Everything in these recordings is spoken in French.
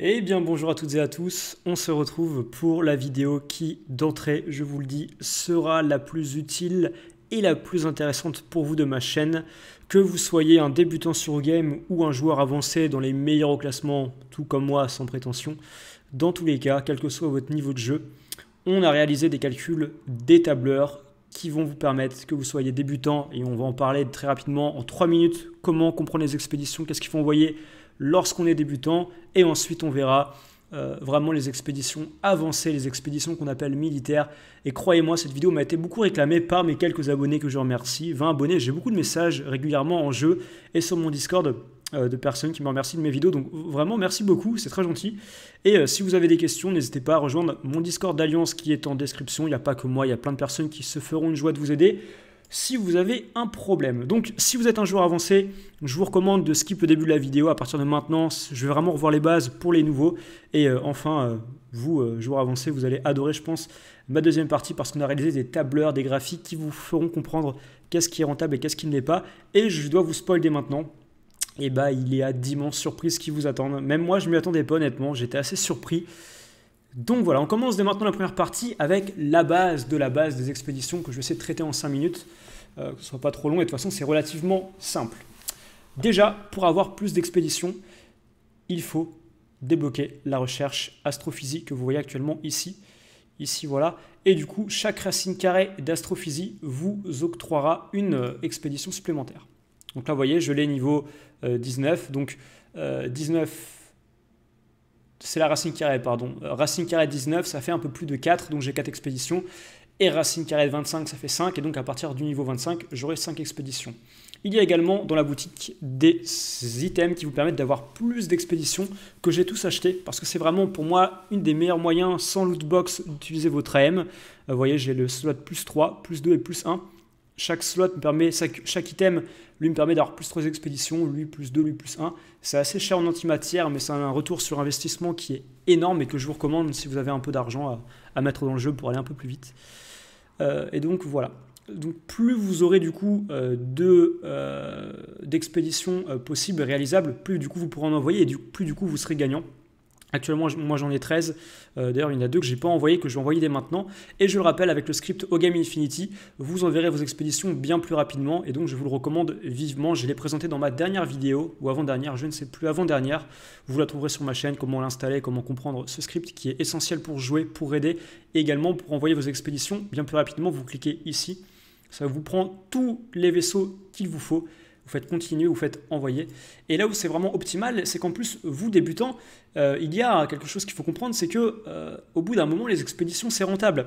Eh bien bonjour à toutes et à tous, on se retrouve pour la vidéo qui, d'entrée, je vous le dis, sera la plus utile et la plus intéressante pour vous de ma chaîne. Que vous soyez un débutant sur game ou un joueur avancé dans les meilleurs au classement, tout comme moi sans prétention, dans tous les cas, quel que soit votre niveau de jeu, on a réalisé des calculs des tableurs qui vont vous permettre que vous soyez débutant, et on va en parler très rapidement en 3 minutes, comment comprendre les expéditions, qu'est-ce qu'il faut envoyer lorsqu'on est débutant, et ensuite on verra euh, vraiment les expéditions avancées, les expéditions qu'on appelle militaires. Et croyez-moi, cette vidéo m'a été beaucoup réclamée par mes quelques abonnés que je remercie. 20 abonnés, j'ai beaucoup de messages régulièrement en jeu et sur mon Discord euh, de personnes qui me remercient de mes vidéos. Donc vraiment, merci beaucoup, c'est très gentil. Et euh, si vous avez des questions, n'hésitez pas à rejoindre mon Discord d'Alliance qui est en description. Il n'y a pas que moi, il y a plein de personnes qui se feront une joie de vous aider si vous avez un problème. Donc si vous êtes un joueur avancé, je vous recommande de skip le début de la vidéo à partir de maintenant. Je vais vraiment revoir les bases pour les nouveaux. Et euh, enfin, euh, vous, euh, joueurs avancés, vous allez adorer, je pense, ma deuxième partie parce qu'on a réalisé des tableurs, des graphiques qui vous feront comprendre qu'est-ce qui est rentable et qu'est-ce qui ne l'est pas. Et je dois vous spoiler maintenant. Et bah, il y a d'immenses surprises qui vous attendent. Même moi, je m'y attendais pas honnêtement. J'étais assez surpris. Donc voilà, on commence dès maintenant la première partie avec la base de la base des expéditions que je vais essayer de traiter en 5 minutes, euh, que ce soit pas trop long, et de toute façon c'est relativement simple. Déjà, pour avoir plus d'expéditions, il faut débloquer la recherche astrophysique que vous voyez actuellement ici. Ici, voilà. Et du coup, chaque racine carrée d'astrophysique vous octroiera une euh, expédition supplémentaire. Donc là, vous voyez, je l'ai niveau 19. Euh, Donc 19 c'est la Racine Carrée, pardon. Euh, Racine Carrée 19, ça fait un peu plus de 4, donc j'ai 4 expéditions. Et Racine Carrée 25, ça fait 5, et donc à partir du niveau 25, j'aurai 5 expéditions. Il y a également dans la boutique des items qui vous permettent d'avoir plus d'expéditions que j'ai tous acheté parce que c'est vraiment pour moi une des meilleurs moyens sans lootbox d'utiliser votre AM. Euh, vous voyez, j'ai le slot plus 3, plus 2 et plus 1 chaque slot me permet, chaque, item lui me permet d'avoir plus 3 expéditions, lui plus 2, lui plus 1. C'est assez cher en antimatière, mais c'est un retour sur investissement qui est énorme et que je vous recommande si vous avez un peu d'argent à, mettre dans le jeu pour aller un peu plus vite. Euh, et donc voilà. Donc plus vous aurez du coup euh, euh, d'expéditions possibles et réalisables, plus du coup vous pourrez en envoyer et plus du coup vous serez gagnant. Actuellement, moi j'en ai 13. Euh, d'ailleurs, il y en a deux que j'ai pas envoyé, que je vais envoyer dès maintenant. Et je le rappelle, avec le script Game Infinity, vous enverrez vos expéditions bien plus rapidement. Et donc, je vous le recommande vivement. Je l'ai présenté dans ma dernière vidéo, ou avant-dernière, je ne sais plus, avant-dernière. Vous la trouverez sur ma chaîne, comment l'installer, comment comprendre ce script qui est essentiel pour jouer, pour aider, et également pour envoyer vos expéditions bien plus rapidement. Vous cliquez ici. Ça vous prend tous les vaisseaux qu'il vous faut vous faites continuer, vous faites envoyer. Et là où c'est vraiment optimal, c'est qu'en plus, vous débutants, euh, il y a quelque chose qu'il faut comprendre, c'est que euh, au bout d'un moment, les expéditions, c'est rentable.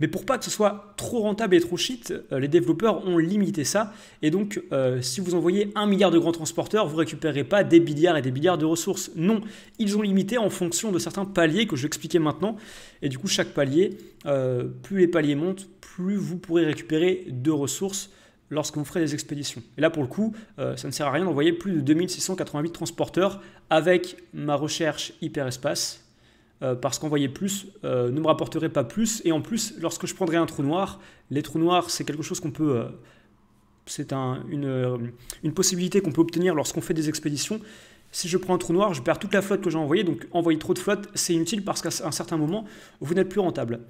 Mais pour pas que ce soit trop rentable et trop shit, euh, les développeurs ont limité ça. Et donc, si vous envoyez un milliard de grands transporteurs, vous récupérez pas des milliards et des milliards de ressources. Non, ils ont limité en fonction de certains paliers que je vais expliquer maintenant. Et du coup, chaque palier, plus les paliers montent, plus vous pourrez récupérer de ressources lorsque vous ferez des expéditions. Et là, pour le coup, euh, ça ne sert à rien d'envoyer plus de 2688 transporteurs avec ma recherche hyperespace, espace. Euh, parce qu'envoyer plus euh, ne me rapporterait pas plus. Et en plus, lorsque je prendrai un trou noir, les trous noirs, c'est quelque chose qu'on peut... c'est une, une possibilité qu'on peut obtenir lorsqu'on fait des expéditions. Si je prends un trou noir, je perds toute la flotte que j'ai envoyée, donc envoyer trop de flotte, c'est inutile parce qu'à un certain moment, vous n'êtes plus rentable.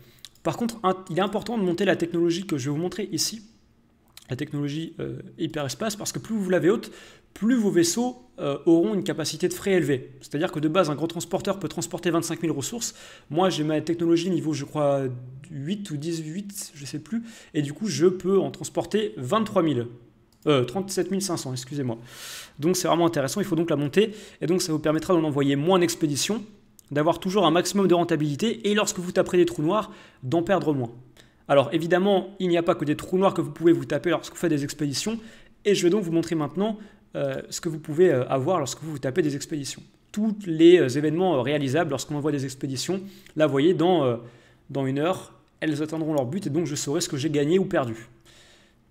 Par contre, il est important de monter la technologie que je vais vous montrer ici la technologie euh, hyperespace parce que plus vous l'avez haute, plus vos vaisseaux euh, auront une capacité de frais élevée. C'est-à-dire que de base, un grand transporteur peut transporter 25 000 ressources. Moi, j'ai ma technologie niveau, je crois, 8 ou 18, je sais plus. Et du coup, je peux en transporter 23 000. 37 500, excusez-moi. Donc c'est vraiment intéressant, il faut donc la monter, et donc ça vous permettra d'en envoyer moins en expédition, d'avoir toujours un maximum de rentabilité, et lorsque vous taperez des trous noirs, d'en perdre moins. Alors évidemment, il n'y a pas que des trous noirs que vous pouvez vous taper lorsque vous faites des expéditions, et je vais donc vous montrer maintenant euh, ce que vous pouvez euh, avoir lorsque vous vous tapez des expéditions. Tous les euh, événements réalisables lorsqu'on envoie des expéditions, là vous voyez, dans, dans une heure, elles atteindront leur but, et donc je saurai ce que j'ai gagné ou perdu.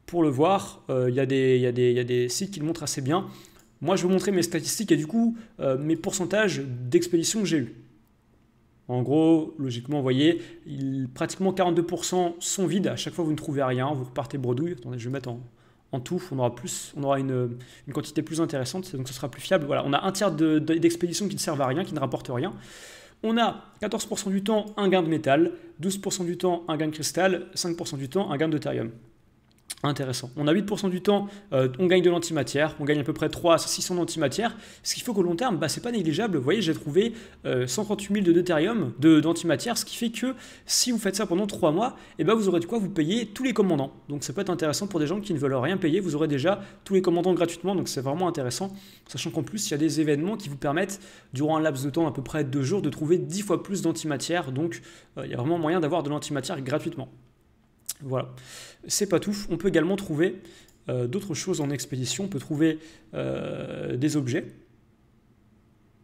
Pour le voir, il y, y, a des sites qui le montrent assez bien. Moi, je vais vous montrer mes statistiques et du coup, mes pourcentages d'expéditions que j'ai eues. En gros, logiquement, vous voyez, pratiquement 42% sont vides. À chaque fois, vous ne trouvez rien, vous repartez bredouille. Attendez, je vais mettre en, tout, on aura, plus, on aura une, quantité plus intéressante, donc ce sera plus fiable. Voilà, on a un tiers d'expéditions qui ne servent à rien, qui ne rapportent rien. On a 14% du temps un gain de métal, 12% du temps un gain de cristal, 5% du temps un gain de deutérium intéressant. On a 8% du temps, euh, on gagne de l'antimatière, on gagne à peu près 300 à 600 d'antimatière, ce qui fait qu'au long terme, bah, c'est pas négligeable. Vous voyez, j'ai trouvé 138 euh, 000 de deutérium d'antimatière, ce qui fait que si vous faites ça pendant 3 mois, et eh ben, vous aurez de quoi vous payer tous les commandants. Donc ça peut être intéressant pour des gens qui ne veulent rien payer, vous aurez déjà tous les commandants gratuitement, donc c'est vraiment intéressant. Sachant qu'en plus, il y a des événements qui vous permettent, durant un laps de temps à peu près 2 jours, de trouver 10 fois plus d'antimatière, donc euh, il y a vraiment moyen d'avoir de l'antimatière gratuitement. Voilà, c'est pas tout. On peut également trouver euh, d'autres choses en expédition. On peut trouver euh, des objets.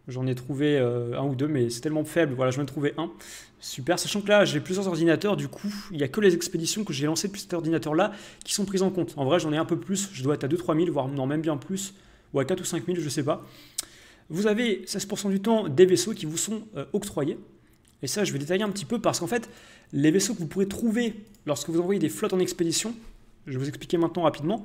J'en ai trouvé euh, un ou deux, mais c'est tellement faible. Voilà, je vais en trouver un. Super. Sachant que là, j'ai plusieurs ordinateurs. Du coup, il n'y a que les expéditions que j'ai lancées depuis cet ordinateur-là qui sont prises en compte. En vrai, j'en ai un peu plus. Je dois être à 2-3 000, voire même bien plus. Ou à 4 ou 5 000, je sais pas. Vous avez 16% du temps des vaisseaux qui vous sont octroyés. Et ça, je vais détailler un petit peu parce qu'en fait, les vaisseaux que vous pourrez trouver lorsque vous envoyez des flottes en expédition, je vais vous expliquer maintenant rapidement,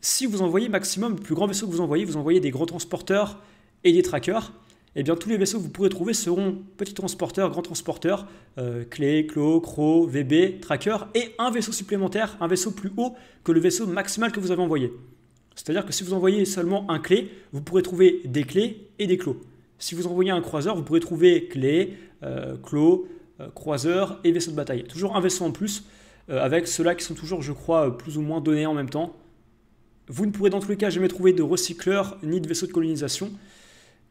si vous envoyez maximum, le plus grand vaisseau que vous envoyez, vous envoyez des gros transporteurs et des trackers, et eh bien tous les vaisseaux que vous pourrez trouver seront petits transporteurs, grands transporteurs, euh, clés, clos, Clo, Cro, VB, Tracker, et un vaisseau supplémentaire, un vaisseau plus haut que le vaisseau maximal que vous avez envoyé. C'est-à-dire que si vous envoyez seulement un clé, vous pourrez trouver des clés et des clos. Si vous envoyez un croiseur, vous pourrez trouver clé, euh, clos, euh, croiseur et vaisseau de bataille. Toujours un vaisseau en plus, euh, avec ceux-là qui sont toujours, je crois, plus ou moins donnés en même temps. Vous ne pourrez dans tous les cas jamais trouver de recycleur ni de vaisseau de colonisation.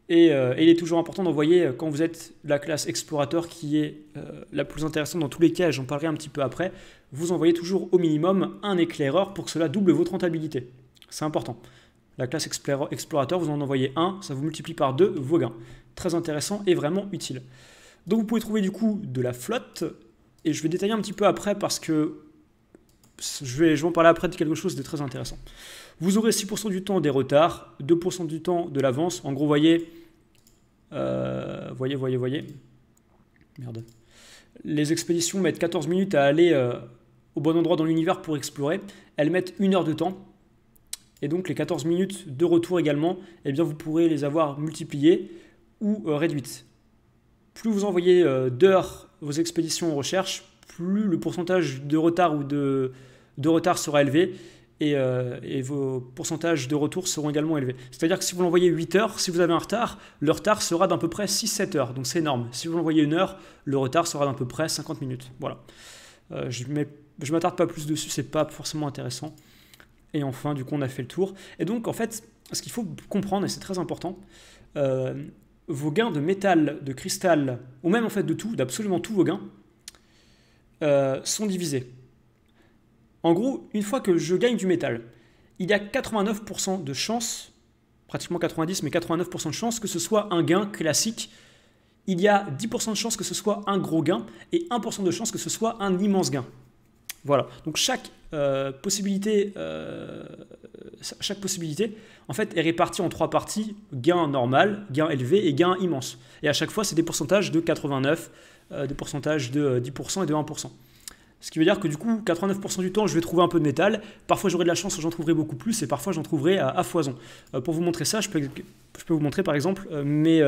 Et, il est toujours important d'envoyer, quand vous êtes la classe explorateur qui est la plus intéressante dans tous les cas, j'en parlerai un petit peu après, vous envoyez toujours au minimum un éclaireur pour que cela double votre rentabilité. C'est important. La classe explorateur, vous en envoyez un, ça vous multiplie par deux vos gains. Très intéressant et vraiment utile. Donc vous pouvez trouver du coup de la flotte, et je vais détailler un petit peu après parce que je vais, je vais en parler après de quelque chose de très intéressant. Vous aurez 6% du temps des retards, 2% du temps de l'avance. En gros, voyez, euh, voyez, voyez, voyez. Merde. Les expéditions mettent 14 minutes à aller euh, au bon endroit dans l'univers pour explorer. Elles mettent une heure de temps et donc les 14 minutes de retour également, eh bien vous pourrez les avoir multipliées ou euh, réduites. Plus vous envoyez euh, d'heures vos expéditions en recherche, plus le pourcentage de retard ou de, retard sera élevé euh, et, vos pourcentages de retour seront également élevés. C'est-à-dire que si vous l'envoyez 8 heures, si vous avez un retard, le retard sera d'à peu près 6-7 heures, donc c'est énorme. Si vous l'envoyez une heure, le retard sera d'un peu près 50 minutes. Voilà. je ne m'attarde pas plus dessus, c'est pas forcément intéressant. Et enfin, du coup, on a fait le tour. Et donc, en fait, ce qu'il faut comprendre, et c'est très important, euh, vos gains de métal, de cristal, ou même en fait de tout, d'absolument tous vos gains, euh, sont divisés. En gros, une fois que je gagne du métal, il y a 89% de chance, pratiquement 90, mais 89% de chance que ce soit un gain classique. Il y a 10% de chance que ce soit un gros gain et 1% de chance que ce soit un immense gain. Voilà. Donc chaque euh, possibilité, euh, chaque possibilité, en fait, est répartie en trois parties gain normal, gain élevé et gain immense. Et à chaque fois, c'est des pourcentages de 89, euh, des pourcentages de 10% et de 1%. Ce qui veut dire que du coup, 89% du temps, je vais trouver un peu de métal. Parfois, j'aurai de la chance, j'en trouverai beaucoup plus, et parfois, j'en trouverai à, foison. pour vous montrer ça, je peux, je peux, vous montrer par exemple mes,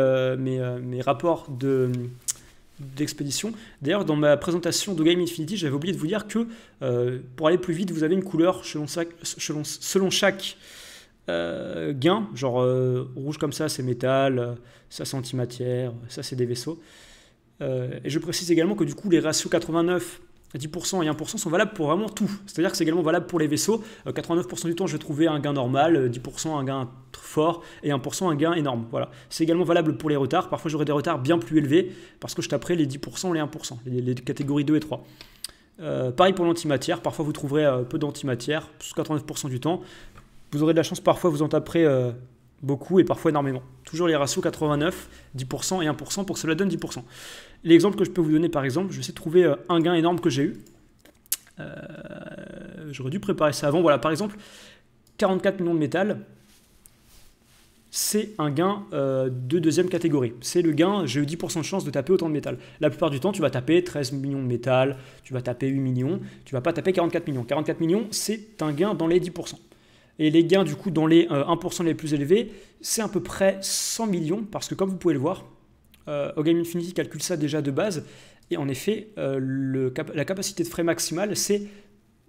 rapports de d'expédition. D'ailleurs, dans ma présentation de Game Infinity, j'avais oublié de vous dire que euh, pour aller plus vite, vous avez une couleur selon, selon, chaque euh, gain. Genre euh, rouge comme ça, c'est métal, ça c'est antimatière, ça c'est des vaisseaux. et je précise également que du coup, les ratios 89 10% et 1% sont valables pour vraiment tout. C'est-à-dire que c'est également valable pour les vaisseaux. 89% euh, du temps, je vais trouver un gain normal, 10% euh, un gain fort et 1% un gain énorme. Voilà. C'est également valable pour les retards. Parfois, j'aurai des retards bien plus élevés parce que je taperai les 10%, les 1%, les, catégories 2 et 3. Euh, pareil pour l'antimatière. Parfois, vous trouverez peu d'antimatière, 89% du temps. Vous aurez de la chance, parfois, vous en taperez beaucoup et parfois énormément. Toujours les ratios 89, 10% et 1% pour que cela donne 10%. L'exemple que je peux vous donner, par exemple, je sais trouver euh, un gain énorme que j'ai eu. Euh, j'aurais dû préparer ça avant. Voilà, par exemple, 44 millions de métal, c'est un gain euh, de deuxième catégorie. C'est le gain, j'ai eu 10% de chance de taper autant de métal. La plupart du temps, tu vas taper 13 millions de métal, tu vas taper 8 millions, tu vas pas taper 44 millions. 44 millions, c'est un gain dans les 10%. Et les gains, du coup, dans les 1% euh, les plus élevés, c'est à peu près 100 millions, parce que comme vous pouvez le voir, euh, Ogame Infinity calcule ça déjà de base, et en effet, euh, la capacité de frais maximale, c'est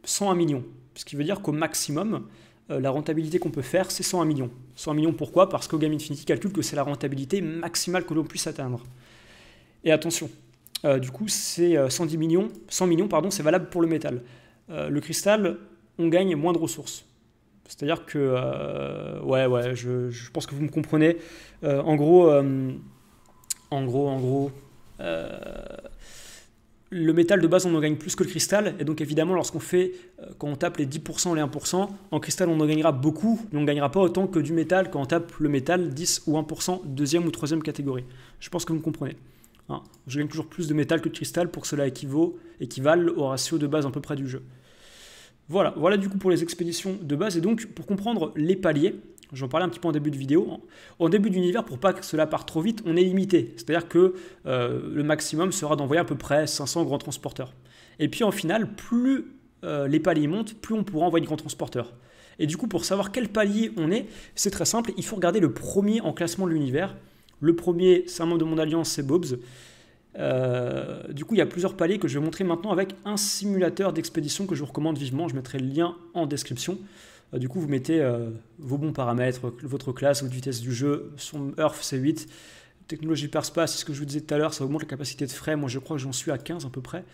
101 millions. Ce qui veut dire qu'au maximum, euh, la rentabilité qu'on peut faire, c'est 101 millions. 101 millions pourquoi Parce qu'Ogame Infinity calcule que c'est la rentabilité maximale que l'on puisse atteindre. Et attention, du coup, c'est 110 millions, 100 millions, pardon, c'est valable pour le métal. le cristal, on gagne moins de ressources. C'est-à-dire que, euh, ouais, ouais, je, pense que vous me comprenez. Euh, euh, en gros, en gros, en gros, le métal de base, on en gagne plus que le cristal. Et donc, évidemment, lorsqu'on fait, quand on tape les 10%, les 1%, en cristal, on en gagnera beaucoup, mais on ne gagnera pas autant que du métal quand on tape le métal 10 ou 1%, deuxième ou troisième catégorie. Je pense que vous me comprenez. Hein. je gagne toujours plus de métal que de cristal pour que cela équivaut, équivale au ratio de base à peu près du jeu. Voilà, voilà du coup pour les expéditions de base. Et donc, pour comprendre les paliers, j'en parlais un petit peu en début de vidéo, en début d'univers, pour pas que cela parte trop vite, on est limité. C'est-à-dire que euh, le maximum sera d'envoyer à peu près 500 grands transporteurs. Et puis en final, plus euh, les paliers montent, plus on pourra envoyer de grands transporteurs. Et du coup, pour savoir quel palier on est, c'est très simple, il faut regarder le premier en classement de l'univers. Le premier, c'est un membre de mon alliance, c'est Bobs. Euh, du coup, il y a plusieurs paliers que je vais montrer maintenant avec un simulateur d'expédition que je vous recommande vivement. Je mettrai le lien en description. Euh, du coup, vous mettez euh, vos bons paramètres, votre classe, votre vitesse du jeu, son Earth c 8. Technologie space, c'est ce que je vous disais tout à l'heure, ça augmente la capacité de frais. Moi, je crois que j'en suis à 15 à peu près.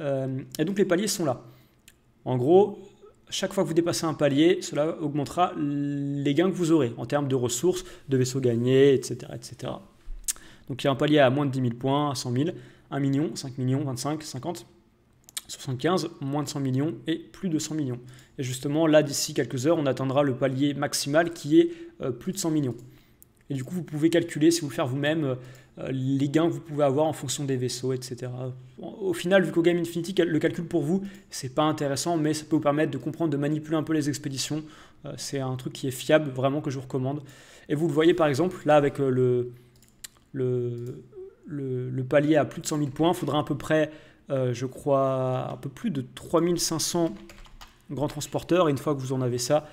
et donc, les paliers sont là. En gros, chaque fois que vous dépassez un palier, cela augmentera les gains que vous aurez en termes de ressources, de vaisseaux gagnés, etc. etc. Donc il y a un palier à moins de 10 000 points, à 100 000, 1 million, 5 millions, 25, 50, 75, moins de 100 millions et plus de 100 millions. Et justement, là, d'ici quelques heures, on atteindra le palier maximal qui est euh, plus de 100 millions. Et du coup, vous pouvez calculer, si vous le faites vous-même, euh, euh, les gains que vous pouvez avoir en fonction des vaisseaux, etc. Au final, vu qu'au Game Infinity, le calcul pour vous, c'est pas intéressant, mais ça peut vous permettre de comprendre, de manipuler un peu les expéditions. c'est un truc qui est fiable, vraiment, que je vous recommande. Et vous le voyez, par exemple, là, avec le le, le, palier à plus de 100 000 points, il faudra à peu près, euh, je crois, un peu plus de 3500 grands transporteurs. Et une fois que vous en avez ça,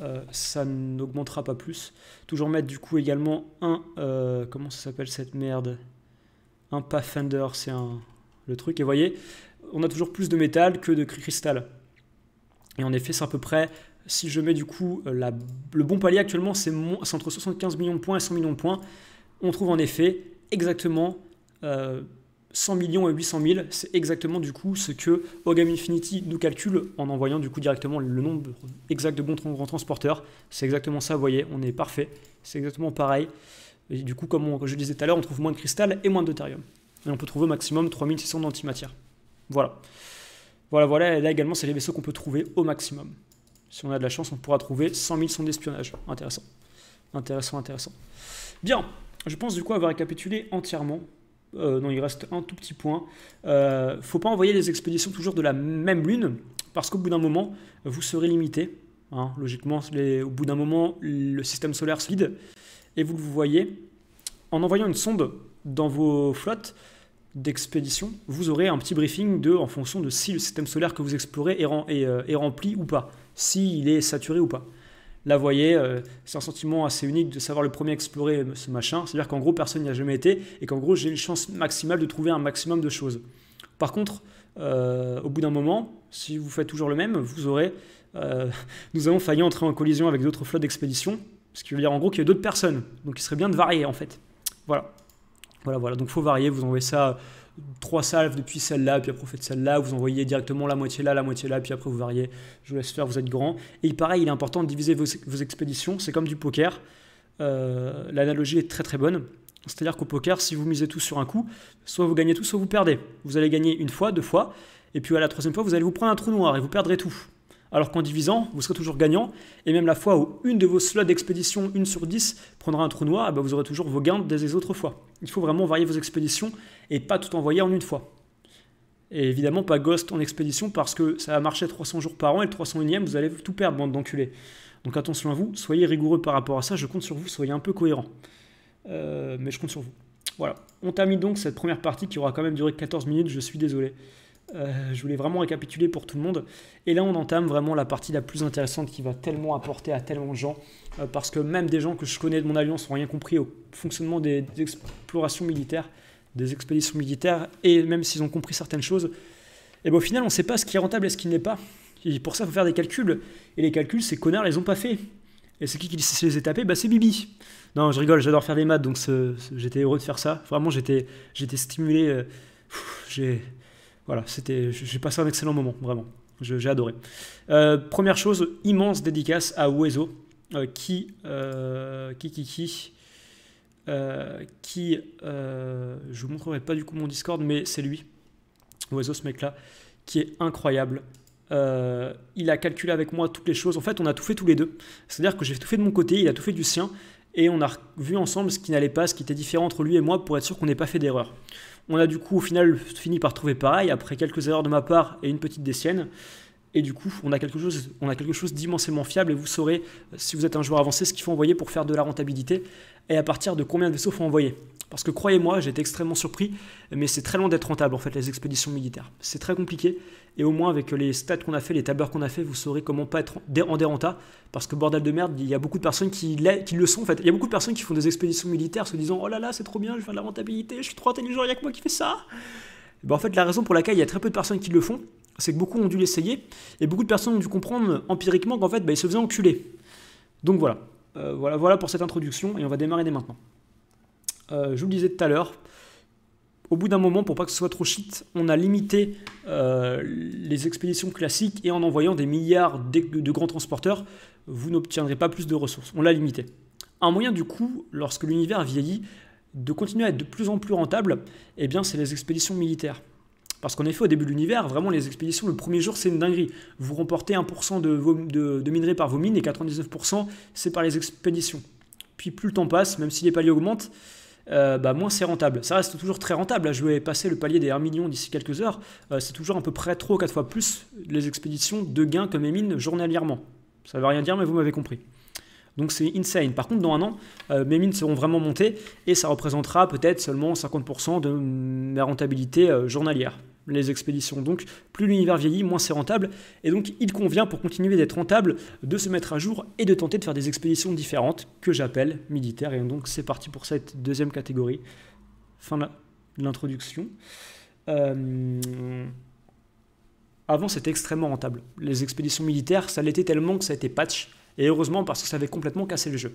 euh, ça n'augmentera pas plus. Toujours mettre du coup également un... Euh, comment ça s'appelle cette merde Un Pathfinder, c'est le truc. Et vous voyez, on a toujours plus de métal que de cristal. Et en effet, c'est à peu près si je mets du coup le bon palier actuellement, c'est entre 75 millions de points et 100 millions de points on trouve en effet exactement 100 euh, millions et 800 000. C'est exactement du coup ce que Ogam Infinity nous calcule en envoyant du coup directement le nombre exact de bons transporteurs. C'est exactement ça, vous voyez, on est parfait. C'est exactement pareil. Et du coup, comme, je disais tout à l'heure, on trouve moins de cristal et moins de deutérium Et on peut trouver au maximum 3600 d'antimatière. Voilà. Voilà, voilà. Et là également, c'est les vaisseaux qu'on peut trouver au maximum. Si on a de la chance, on pourra trouver 100 000 sons d'espionnage. Intéressant. Intéressant, intéressant. Bien. Je pense du coup avoir récapitulé entièrement. Euh, non, il reste un tout petit point. Euh, faut pas envoyer les expéditions toujours de la même lune, parce qu'au bout d'un moment, vous serez limité. Hein, logiquement, au bout d'un moment, le système solaire se vide. Et vous le voyez, en envoyant une sonde dans vos flottes d'expédition, vous aurez un petit briefing de, en fonction de si le système solaire que vous explorez est, euh, rempli ou pas, s'il il est saturé ou pas. Là, vous voyez, euh, c'est un sentiment assez unique de savoir le premier explorer euh, ce machin. C'est-à-dire qu'en gros, personne n'y a jamais été et qu'en gros, j'ai une chance maximale de trouver un maximum de choses. Par contre, euh, au bout d'un moment, si vous faites toujours le même, vous aurez. nous avons failli entrer en collision avec d'autres flottes d'expédition, ce qui veut dire en gros qu'il y a d'autres personnes. Donc il serait bien de varier en fait. Voilà. Voilà, voilà. Donc faut varier, vous envoyez ça trois salves depuis celle-là, puis après vous faites celle-là, vous envoyez directement la moitié là, la moitié là, puis après vous variez, je vous laisse faire, vous êtes grand. Et pareil, il est important de diviser vos, expéditions, c'est comme du poker, euh, l'analogie est très très bonne. C'est-à-dire qu'au poker, si vous misez tout sur un coup, soit vous gagnez tout, soit vous perdez. Vous allez gagner une fois, deux fois, et puis à la troisième fois, vous allez vous prendre un trou noir et vous perdrez tout alors qu'en divisant, vous serez toujours gagnant. Et même la fois où une de vos slots d'expédition, une sur 10, prendra un trou noir, eh ben, vous aurez toujours vos gains des autres fois. Il faut vraiment varier vos expéditions et pas tout envoyer en une fois. Et évidemment, pas Ghost en expédition parce que ça va marcher 300 jours par an et le 301ème, vous allez tout perdre, bande d'enculés. Donc attention à vous, soyez rigoureux par rapport à ça, je compte sur vous, soyez un peu cohérent. Euh, mais je compte sur vous. Voilà, on termine donc cette première partie qui aura quand même duré 14 minutes, je suis désolé. Euh, je voulais vraiment récapituler pour tout le monde. Et là, on entame vraiment la partie la plus intéressante qui va tellement apporter à tellement de gens. Euh, parce que même des gens que je connais de mon alliance n'ont rien compris au fonctionnement des, explorations militaires, des expéditions militaires. Et même s'ils ont compris certaines choses, et eh bien au final, on ne sait pas ce qui est rentable et ce qui n'est pas. Et pour ça, il faut faire des calculs. Et les calculs, ces connards, les ont pas fait. Et c'est qui qui les a tapés bah, C'est Bibi. Non, je rigole, j'adore faire des maths, donc j'étais heureux de faire ça. Vraiment, j'étais j'étais stimulé. Euh, j'ai voilà, c'était, j'ai passé un excellent moment, vraiment. j'ai adoré. Euh, première chose, immense dédicace à Uezo, euh, euh, qui, qui, qui, qui, qui, je vous montrerai pas du coup mon Discord, mais c'est lui, Ueso, ce mec-là, qui est incroyable. il a calculé avec moi toutes les choses. En fait, on a tout fait tous les deux. C'est-à-dire que j'ai tout fait de mon côté, il a tout fait du sien, et on a vu ensemble ce qui n'allait pas, ce qui était différent entre lui et moi, pour être sûr qu'on n'ait pas fait d'erreur. On a du coup au final fini par trouver pareil, après quelques erreurs de ma part et une petite des siennes. Et du coup, on a quelque chose, on a quelque chose d'immensément fiable et vous saurez, euh, si vous êtes un joueur avancé, ce qu'il faut envoyer pour faire de la rentabilité et à partir de combien de vaisseaux faut envoyer. Parce que croyez-moi, j'ai été extrêmement surpris, mais c'est très loin d'être rentable en fait les expéditions militaires. C'est très compliqué, et au moins avec les stats qu'on a fait, les tableurs qu'on a fait, vous saurez comment pas être en déranta. Parce que bordel de merde, il y a beaucoup de personnes qui, le sont en fait. Il y a beaucoup de personnes qui font des expéditions militaires se disant oh là là c'est trop bien, je vais faire de la rentabilité, je suis trop intelligent, il n'y a que moi qui fais ça. Ben, en fait la raison pour laquelle il y a très peu de personnes qui le font, c'est que beaucoup ont dû l'essayer, et beaucoup de personnes ont dû comprendre empiriquement qu'en fait, bah, ils se faisaient enculer. Donc voilà. Euh, voilà, voilà pour cette introduction, et on va démarrer dès maintenant. Euh, je vous le disais tout à l'heure, au bout d'un moment, pour pas que ce soit trop shit, on a limité euh, les expéditions classiques et en envoyant des milliards de, grands transporteurs, vous n'obtiendrez pas plus de ressources. On l'a limité. Un moyen du coup, lorsque l'univers vieillit, de continuer à être de plus en plus rentable, eh bien, c'est les expéditions militaires. Parce qu'en effet, au début de l'univers, vraiment, les expéditions, le premier jour, c'est une dinguerie. Vous remportez 1% de, vos, de, minerais par vos mines et 99%, c'est par les expéditions. Puis plus le temps passe, même si les paliers augmentent, euh, bah, moins c'est rentable. Ça reste toujours très rentable. Hein. Je vais passer le palier des 1 million d'ici quelques heures. Euh, c'est toujours à peu près 3 ou 4 fois plus les expéditions de gains que mes mines journalièrement. Ça ne veut rien dire, mais vous m'avez compris. Donc c'est insane. Par contre, dans un an, euh, mes mines seront vraiment montées et ça représentera peut-être seulement 50% de ma rentabilité journalière les expéditions. Donc plus l'univers vieillit, moins c'est rentable. Et donc il convient pour continuer d'être rentable de se mettre à jour et de tenter de faire des expéditions différentes que j'appelle militaires. Et donc c'est parti pour cette deuxième catégorie. Fin de l'introduction. Euh, avant c'était extrêmement rentable. Les expéditions militaires, ça l'était tellement que ça a été patch. Et heureusement parce que ça avait complètement cassé le jeu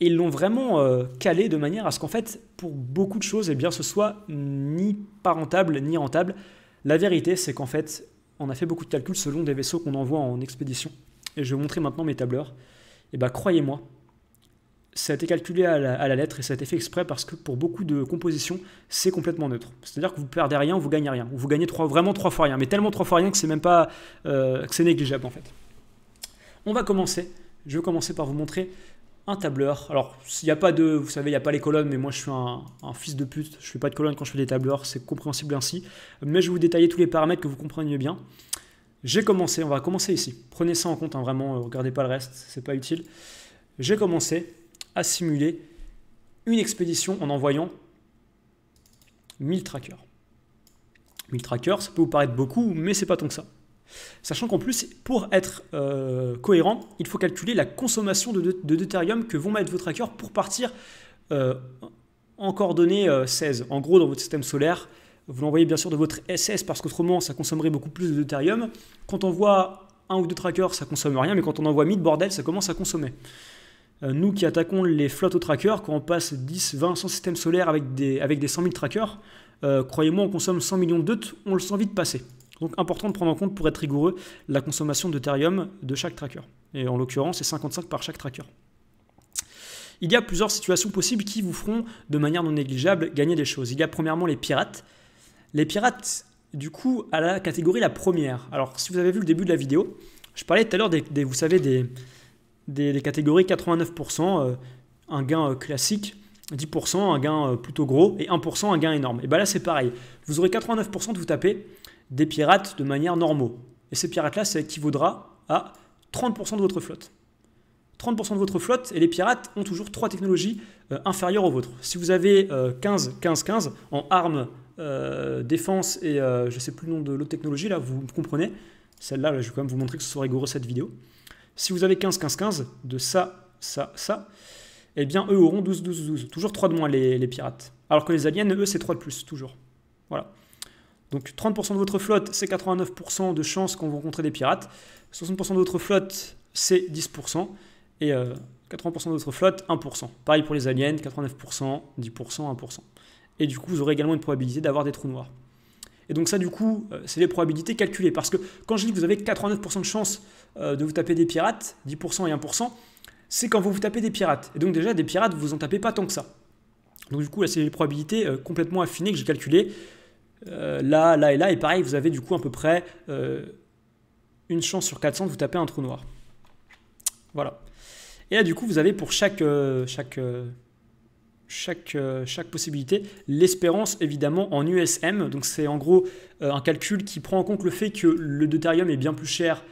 ils l'ont vraiment euh, calé de manière à ce qu'en fait, pour beaucoup de choses, eh bien, ce soit ni pas rentable ni rentable. La vérité, c'est qu'en fait, on a fait beaucoup de calculs selon des vaisseaux qu'on envoie en expédition. Et je vais vous montrer maintenant mes tableurs. Et eh bien, croyez-moi, ça a été calculé à la, lettre et ça a été fait exprès parce que pour beaucoup de compositions, c'est complètement neutre. C'est-à-dire que vous perdez rien vous gagnez rien. vous gagnez trois, vraiment trois fois rien, mais tellement trois fois rien que c'est même pas. Euh, que c'est négligeable en fait. On va commencer. Je vais commencer par vous montrer un tableur. Alors, s'il n'y a pas de, vous savez, il n'y a pas les colonnes, mais moi je suis un, fils de pute, je fais pas de colonnes quand je fais des tableurs, c'est compréhensible ainsi. Mais je vais vous détailler tous les paramètres que vous compreniez bien. J'ai commencé, on va commencer ici. Prenez ça en compte, hein, vraiment, euh, regardez pas le reste, c'est pas utile. J'ai commencé à simuler une expédition en envoyant 1000 trackers. 1000 trackers, ça peut vous paraître beaucoup, mais c'est pas tant que ça. Sachant qu'en plus, pour être euh, cohérent, il faut calculer la consommation de, de, que vont mettre vos trackers pour partir euh, en coordonnées 16. Euh, en gros, dans votre système solaire, vous l'envoyez bien sûr de votre SS parce qu'autrement, ça consommerait beaucoup plus de deuterium. Quand on voit un ou deux trackers, ça consomme rien, mais quand on envoie 1000 bordel, ça commence à consommer. nous qui attaquons les flottes aux trackers, quand on passe 10, 20, 100 systèmes solaires avec des, avec des 100 000 trackers, croyez-moi, on consomme 100 millions de deut on le sent vite passer. Donc important de prendre en compte pour être rigoureux la consommation d'Ethereum de chaque tracker. Et en l'occurrence, c'est 55 par chaque tracker. Il y a plusieurs situations possibles qui vous feront de manière non négligeable gagner des choses. Il y a premièrement les pirates. Les pirates, du coup, à la catégorie la première. Alors si vous avez vu le début de la vidéo, je parlais tout à l'heure des, vous savez, des, des, catégories 89%, euh, un gain euh, classique. 10%, un gain euh, plutôt gros, et 1%, un gain énorme. Et bien là, c'est pareil. Vous aurez 89% de vous taper des pirates de manière normaux. Et ces pirates-là, ça équivaudra à 30% de votre flotte. 30% de votre flotte, et les pirates ont toujours trois technologies euh, inférieures aux vôtres. Si vous avez 15, 15, 15 en armes, euh, défense et euh, je ne sais plus le nom de l'autre technologie, là, vous comprenez. Celle-là, là, je vais quand même vous montrer que ce serait rigoureux cette vidéo. Si vous avez 15, 15, 15, de ça, ça, ça, eh bien, eux auront 12, 12, 12. Toujours 3 de moins, les, les pirates. Alors que les aliens, eux, c'est 3 de plus, toujours. Voilà. Donc 30% de votre flotte, c'est 89% de chance qu'on vous rencontrez des pirates. 60% de votre flotte, c'est 10%. Et 80% euh, de votre flotte, 1%. Pareil pour les aliens, 89%, 10%, 1%. Et du coup, vous aurez également une probabilité d'avoir des trous noirs. Et donc ça, du coup, euh, c'est les probabilités calculées. Parce que quand je dis que vous avez 89% de chance euh, de vous taper des pirates, 10% et 1%, c'est quand vous vous tapez des pirates. Et donc déjà, des pirates, vous en tapez pas tant que ça. Donc du coup, là, c'est les probabilités complètement affinées que j'ai calculées. Euh, là, là et là. Et pareil, vous avez du coup à peu près euh, une chance sur 400 de vous taper un trou noir. Voilà. Et là, du coup, vous avez pour chaque, euh, chaque, chaque, chaque possibilité l'espérance, évidemment, en USM. Donc, c'est en gros un calcul qui prend en compte le fait que le deutérium est bien plus cher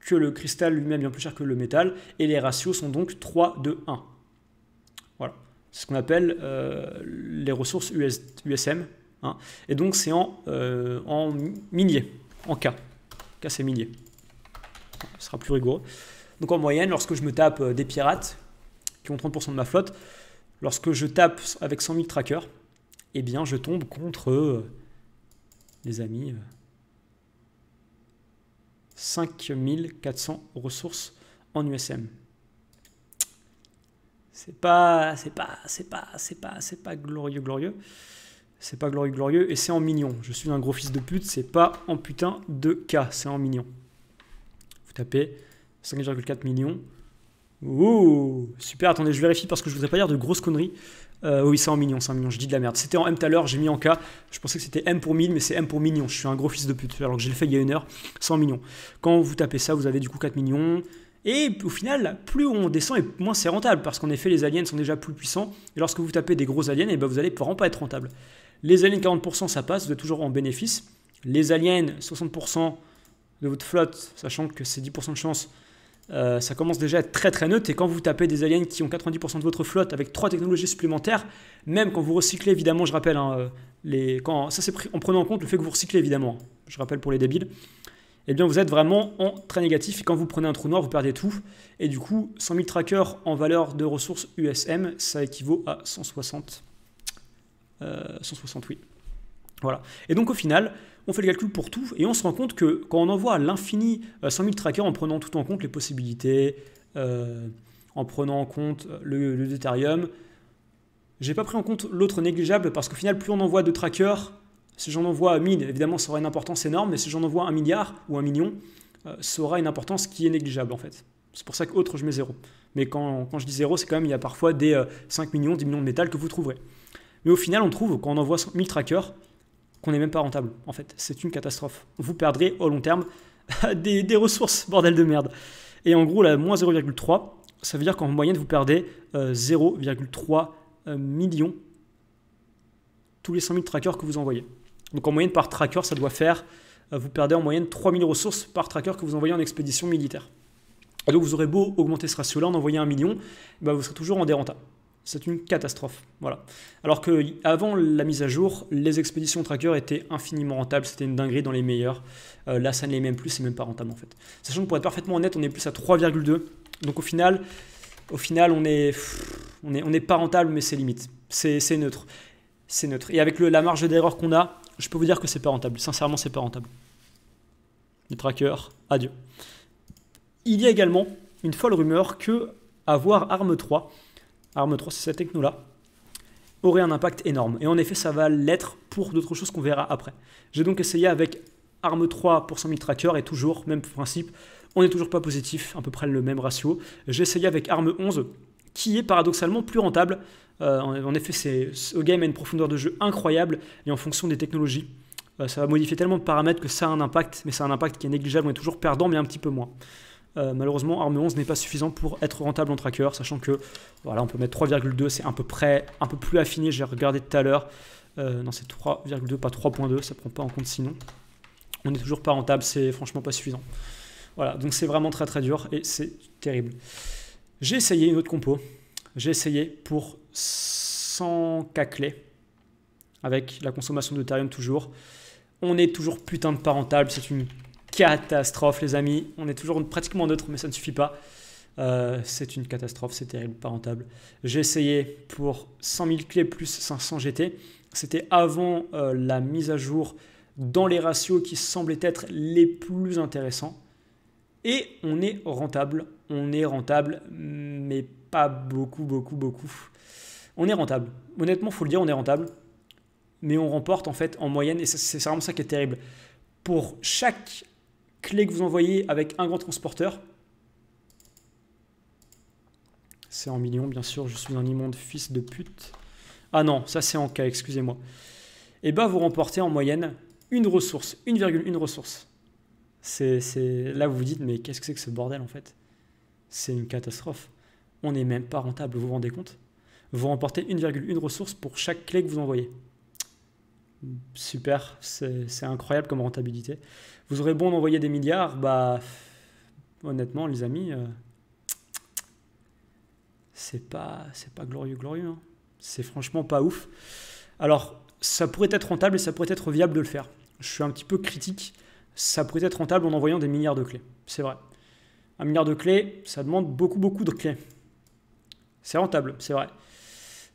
que le cristal lui-même, bien plus cher que le métal. Et les ratios sont donc 3, de 1. Voilà. C'est ce qu'on appelle les ressources USM, Hein. Et donc c'est en, euh, en milliers, en cas, K c'est milliers. Ce sera plus rigoureux. Donc en moyenne, lorsque je me tape euh, des pirates, qui ont 30% de ma flotte, lorsque je tape avec 100 000 trackers, eh bien je tombe contre, les euh, amis, 5 5400 ressources en USM. C'est pas, c'est pas, c'est pas, c'est pas, c'est pas glorieux, glorieux. C'est pas glorieux, glorieux. Et c'est en millions, Je suis un gros fils de pute. C'est pas en putain de cas. C'est en millions, Vous tapez 5,4 millions. Ouh, super. Attendez, je vérifie parce que je voudrais pas dire de grosses conneries. Euh, oui, c'est en millions, c'est en Je dis de la merde. C'était en M tout à l'heure, j'ai mis en K. Je pensais que c'était M pour 1000, mais c'est M pour millions, Je suis un gros fils de pute. Alors que j'ai le fait il y a une heure. C'est en Quand vous tapez ça, vous avez du coup 4 millions. Et au final, plus on descend et moins c'est rentable, parce qu'en effet, les aliens sont déjà plus puissants, et lorsque vous tapez des gros aliens, et eh ben vous allez vraiment pas être rentable. Les aliens, 40%, ça passe, vous êtes toujours en bénéfice. Les aliens, 60% de votre flotte, sachant que c'est 10% de chance, euh, ça commence déjà à être très très neutre. Et quand vous tapez des aliens qui ont 90% de votre flotte avec trois technologies supplémentaires, même quand vous recyclez, évidemment, je rappelle, hein, euh, les, quand, ça c'est en prenant en compte le fait que vous recyclez, évidemment, je rappelle pour les débiles, et eh bien vous êtes vraiment en très négatif. Et quand vous prenez un trou noir, vous perdez tout. Et du coup, 100 000 trackers en valeur de ressources USM, ça équivaut à 160 168. Euh, voilà. Et donc au final, on fait le calcul pour tout et on se rend compte que quand on envoie à l'infini 100 euh, 000 trackers en prenant tout en compte les possibilités, euh, en prenant en compte le, Deuterium je j'ai pas pris en compte l'autre négligeable parce qu'au final, plus on envoie de trackers, si j'en envoie 1000, évidemment ça aura une importance énorme, mais si j'en envoie un milliard ou un million, ça aura une importance qui est négligeable en fait. C'est pour ça qu'autre, je mets zéro. Mais quand, je dis zéro, c'est quand même, il y a parfois des 5 millions, 10 millions de métal que vous trouverez. Mais au final, on trouve, quand on envoie 1000 trackers, qu'on n'est même pas rentable. En fait, c'est une catastrophe. Vous perdrez au long terme des, ressources, bordel de merde. Et en gros, la moins 0,3, ça veut dire qu'en moyenne, vous perdez 0,3 euh, euh, millions tous les 100 000 trackers que vous envoyez. Donc en moyenne, par tracker, ça doit faire, euh, vous perdez en moyenne 3000 ressources par tracker que vous envoyez en expédition militaire. donc vous aurez beau augmenter ce ratio-là, en envoyant un million, bah, vous serez toujours en dérentable. C'est une catastrophe. Voilà. Alors que avant la mise à jour, les expéditions tracker étaient infiniment rentables, c'était une dinguerie dans les meilleurs. Euh, là, ça ne l'est même plus, c'est même pas rentable en fait. Sachant que pour être parfaitement honnête, on est plus à 3,2. Donc au final, au final, on est, on est, on est pas rentable, mais c'est limite. C'est neutre. C'est neutre. Et avec la marge d'erreur qu'on a, je peux vous dire que c'est pas rentable. Sincèrement, c'est pas rentable. Les trackers, adieu. Il y a également une folle rumeur que avoir Arme 3 Arme 3 c'est cette techno-là aurait un impact énorme. Et en effet, ça va l'être pour d'autres choses qu'on verra après. J'ai donc essayé avec Arme 3 pour 100 000 trackers et toujours, même principe, on n'est toujours pas positif, à peu près le même ratio. J'ai essayé avec Arme 11 qui est paradoxalement plus rentable. Euh, en effet, c'est, ce game a une profondeur de jeu incroyable et en fonction des technologies. Euh, ça va modifier tellement de paramètres que ça a un impact, mais c'est un impact qui est négligeable, on est toujours perdant, mais un petit peu moins. Euh, malheureusement, Arme 11 n'est pas suffisant pour être rentable en tracker, sachant que voilà, on peut mettre 3,2, c'est un peu près un peu plus affiné, j'ai regardé tout à l'heure. Euh, non, c'est 3,2, pas 3,2, ça prend pas en compte sinon. On est toujours pas rentable, c'est franchement pas suffisant. Voilà, donc c'est vraiment très très dur et c'est terrible. J'ai essayé une autre compo. J'ai essayé pour 100 clé, avec la consommation de d'Ethereum toujours. On est toujours putain de pas rentable, c'est une catastrophe, les amis. On est toujours pratiquement neutre, mais ça ne suffit pas. Euh, c'est une catastrophe, c'est terrible, pas rentable. J'ai essayé pour 100 000 clés plus 500 GT. C'était avant euh, la mise à jour dans les ratios qui semblaient être les plus intéressants. Et on est rentable, on est rentable, mais pas beaucoup, beaucoup, beaucoup. On est rentable. Honnêtement, faut le dire, on est rentable. Mais on remporte en fait en moyenne, et c'est vraiment ça qui est terrible. Pour chaque clé que vous envoyez avec un grand transporteur. C'est en millions, bien sûr, je suis un immonde fils de pute. Ah non, ça c'est en cas, excusez-moi. Et eh bah ben, vous remportez en moyenne une ressource, 1,1 ressource. C'est, Là vous vous dites, mais qu'est-ce que c'est que ce bordel en fait C'est une catastrophe. On n'est même pas rentable, vous vous rendez compte Vous remportez 1,1 ressource pour chaque clé que vous envoyez super, c'est incroyable comme rentabilité. Vous aurez bon d'envoyer des milliards, bah honnêtement les amis, euh, c'est pas c'est pas glorieux glorieux, hein. c'est franchement pas ouf. Alors ça pourrait être rentable et ça pourrait être viable de le faire. Je suis un petit peu critique, ça pourrait être rentable en envoyant des milliards de clés, c'est vrai. Un milliard de clés, ça demande beaucoup beaucoup de clés. C'est rentable, c'est vrai.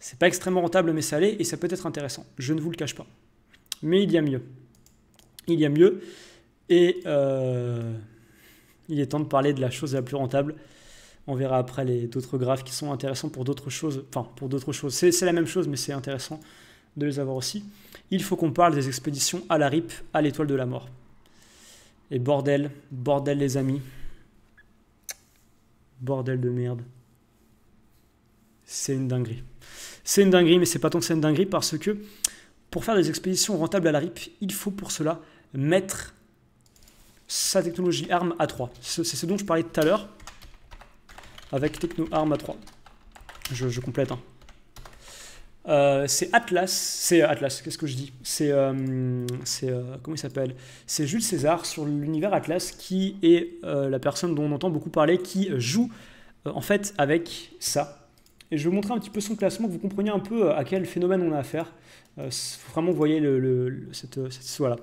C'est pas extrêmement rentable mais ça l'est et ça peut être intéressant. Je ne vous le cache pas. Mais il y a mieux. Il y a mieux. Et euh, il est temps de parler de la chose la plus rentable. On verra après les d'autres graphes qui sont intéressants pour d'autres choses. Enfin, pour d'autres choses. C'est la même chose, mais c'est intéressant de les avoir aussi. Il faut qu'on parle des expéditions à la RIP, à l'étoile de la mort. Et bordel, bordel les amis. Bordel de merde. C'est une dinguerie. C'est une dinguerie, mais c'est pas tant que c'est une dinguerie parce que pour faire des expéditions rentables à la RIP, il faut pour cela mettre sa technologie ARM a 3. C'est ce dont je parlais tout à l'heure avec techno arme a 3. Je, complète. Hein. Euh, c'est Atlas, c'est euh, Atlas, qu'est-ce que je dis C'est, euh, comment il s'appelle C'est Jules César sur l'univers Atlas qui est la personne dont on entend beaucoup parler, qui joue en fait avec ça, et je vais vous montrer un petit peu son classement, que vous compreniez un peu euh, à quel phénomène on a affaire. faut euh, vraiment, vous voyez le, cette, euh, cette, là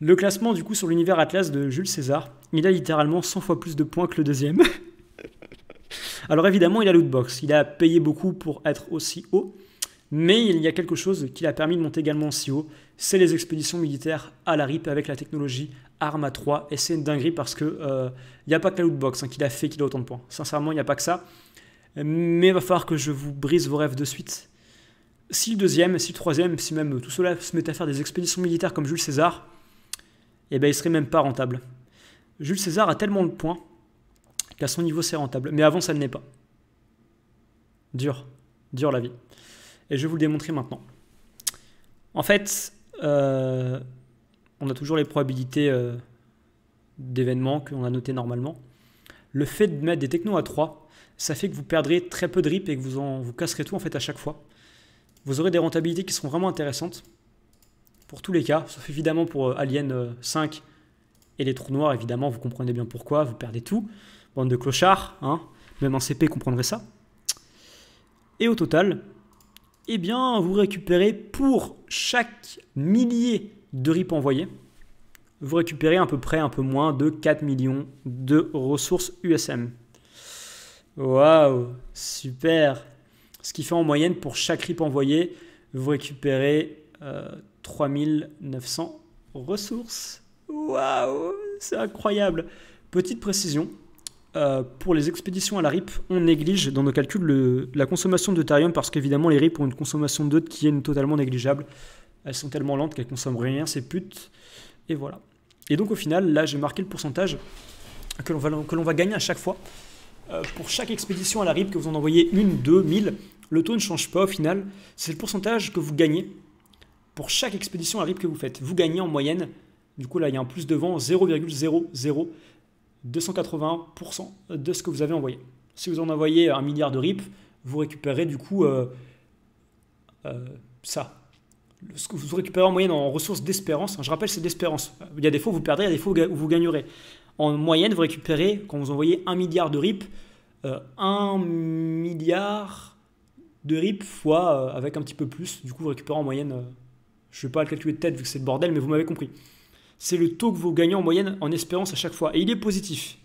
Le classement du coup sur l'univers Atlas de Jules César, il a littéralement 100 fois plus de points que le deuxième. Alors évidemment, il a lootbox, il a payé beaucoup pour être aussi haut, mais il y a quelque chose qui l'a permis de monter également si haut, c'est les expéditions militaires à la RIP avec la technologie Arma 3, et c'est une dinguerie parce que il n'y a pas que la lootbox hein, qui l'a fait qu'il a autant de points. Sincèrement, il n'y a pas que ça mais il va falloir que je vous brise vos rêves de suite. Si le deuxième, si le troisième, si même tout cela se met à faire des expéditions militaires comme Jules César, eh bien il serait même pas rentable. Jules César a tellement de point qu'à son niveau c'est rentable, mais avant ça ne l'est pas. Dur, dur la vie. Et je vais vous le démontrer maintenant. En fait, euh, on a toujours les probabilités euh, d'événements qu'on a notées normalement. Le fait de mettre des technos à 3, ça fait que vous perdrez très peu de RIP et que vous, en, vous casserez tout en fait à chaque fois. Vous aurez des rentabilités qui seront vraiment intéressantes pour tous les cas, sauf évidemment pour euh, Alien 5 euh, et les trous noirs, évidemment, vous comprenez bien pourquoi, vous perdez tout. Bande de clochards, hein. même un CP comprendrait ça. Et au total, eh bien, vous récupérez pour chaque millier de RIP envoyés, vous récupérez à peu près un peu moins de 4 millions de ressources USM. Waouh, super. Ce qui fait en moyenne pour chaque rip envoyé, vous récupérez 3900 euh, ressources. Waouh, c'est incroyable. Petite précision, euh, pour les expéditions à la RIP, on néglige dans nos calculs la consommation de d'Ethereum parce qu'évidemment les RIP ont une consommation d'autres qui est totalement négligeable. Elles sont tellement lentes qu'elles consomment rien, ces putes. Et voilà. Et donc au final, là j'ai marqué le pourcentage que l'on va, va gagner à chaque fois. Euh, pour chaque expédition à la RIP que vous en envoyez une, deux, mille, le taux ne change pas au final. C'est le pourcentage que vous gagnez pour chaque expédition à la RIP que vous faites. Vous gagnez en moyenne, du coup là il y a un plus devant, 0,00281% de ce que vous avez envoyé. Si vous en envoyez un milliard de RIP, vous récupérez du coup euh, euh, ça. Ce que vous récupérez en moyenne en ressources d'espérance, hein, je rappelle c'est d'espérance. Il y a des fois où vous perdrez, il y a des fois où vous gagnerez en moyenne, vous récupérez, quand vous envoyez 1 milliard de RIP, euh, 1 milliard de RIP fois, euh, avec un petit peu plus, du coup, vous récupérez en moyenne, euh, je ne vais pas le calculer de tête vu que c'est le bordel, mais vous m'avez compris. C'est le taux que vous gagnez en moyenne en espérance à chaque fois. Et il est positif.